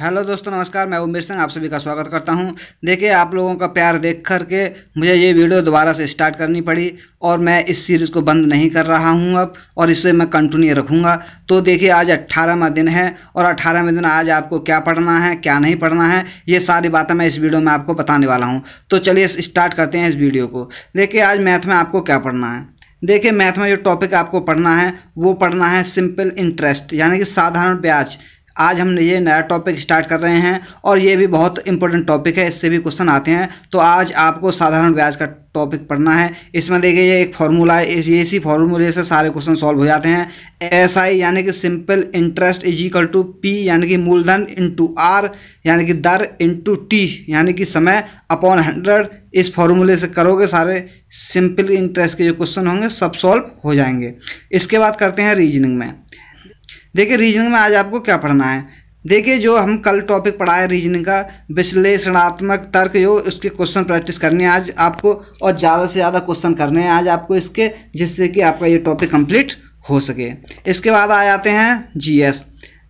hello दोस्तों नमस्कार मैं उमेर सिंह आप सभी का स्वागत करता हूं देखिए आप लोगों का प्यार देख कर के मुझे ये वीडियो दोबारा से स्टार्ट करनी पड़ी और मैं इस सीरीज़ को बंद नहीं कर रहा हूं अब और इसे मैं कंटिन्यू रखूंगा तो देखिए आज अट्ठारहवा दिन है और अट्ठारहवें दिन आज आपको क्या पढ़ना है क्या नहीं पढ़ना है ये सारी बातें मैं इस वीडियो में आपको बताने वाला हूँ तो चलिए स्टार्ट करते हैं इस वीडियो को देखिए आज मैथ में आपको क्या पढ़ना है देखिए मैथ में जो टॉपिक आपको पढ़ना है वो पढ़ना है सिंपल इंटरेस्ट यानी कि साधारण ब्याज आज हम ये नया टॉपिक स्टार्ट कर रहे हैं और ये भी बहुत इंपॉर्टेंट टॉपिक है इससे भी क्वेश्चन आते हैं तो आज आपको साधारण ब्याज का टॉपिक पढ़ना है इसमें देखिए ये एक फार्मूला है इस इसी फार्मूले से सारे क्वेश्चन सॉल्व हो जाते हैं एस आई यानी कि simple interest is equal to P यानी कि मूलधन इंटू आर यानी कि दर इंटू टी यानी कि समय अपॉन हंड्रेड इस फार्मूले से करोगे सारे सिंपल इंटरेस्ट के जो क्वेश्चन होंगे सब सॉल्व हो जाएंगे इसके बाद करते हैं रीजनिंग में देखिए रीजनिंग में आज आपको क्या पढ़ना है देखिए जो हम कल टॉपिक पढ़ाए रीजनिंग का विश्लेषणात्मक तर्क जो उसके क्वेश्चन प्रैक्टिस करने हैं आज आपको और ज़्यादा से ज़्यादा क्वेश्चन करने हैं आज आपको इसके जिससे कि आपका ये टॉपिक कंप्लीट हो सके इसके बाद आ जाते हैं जीएस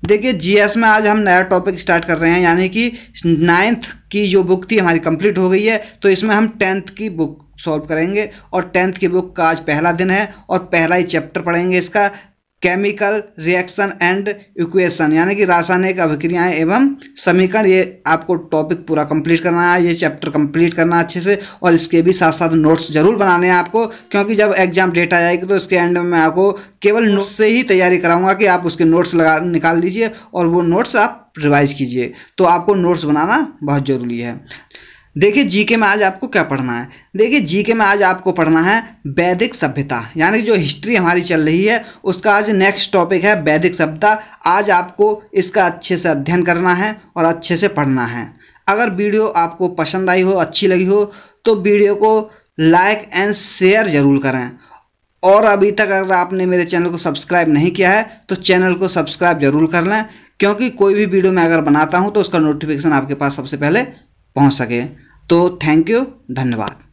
देखिए जीएस में आज हम नया टॉपिक स्टार्ट कर रहे हैं यानी कि नाइन्थ की जो बुक थी हमारी कंप्लीट हो गई है तो इसमें हम टेंथ की बुक सॉल्व करेंगे और टेंथ की बुक का आज पहला दिन है और पहला ही चैप्टर पढ़ेंगे इसका केमिकल रिएक्शन एंड इक्वेशन यानी कि रासायनिक अभिक्रियाएं एवं समीकरण ये आपको टॉपिक पूरा कंप्लीट करना है ये चैप्टर कंप्लीट करना अच्छे से और इसके भी साथ साथ नोट्स जरूर बनाने हैं आपको क्योंकि जब एग्जाम डेट आ जाएगी तो इसके एंड में मैं आपको केवल नोट्स से ही तैयारी कराऊंगा कि आप उसके नोट्स लगा निकाल लीजिए और वो नोट्स आप रिवाइज कीजिए तो आपको नोट्स बनाना बहुत ज़रूरी है देखिए जीके में आज आपको क्या पढ़ना है देखिए जीके में आज आपको पढ़ना है वैदिक सभ्यता यानी जो हिस्ट्री हमारी चल रही है उसका आज नेक्स्ट टॉपिक है वैदिक सभ्यता आज आपको इसका अच्छे से अध्ययन करना है और अच्छे से पढ़ना है अगर वीडियो आपको पसंद आई हो अच्छी लगी हो तो वीडियो को लाइक एंड शेयर ज़रूर करें और अभी तक अगर आपने मेरे चैनल को सब्सक्राइब नहीं किया है तो चैनल को सब्सक्राइब ज़रूर कर लें क्योंकि कोई भी वीडियो मैं अगर बनाता हूँ तो उसका नोटिफिकेशन आपके पास सबसे पहले पहुँच सके तो थैंक यू धन्यवाद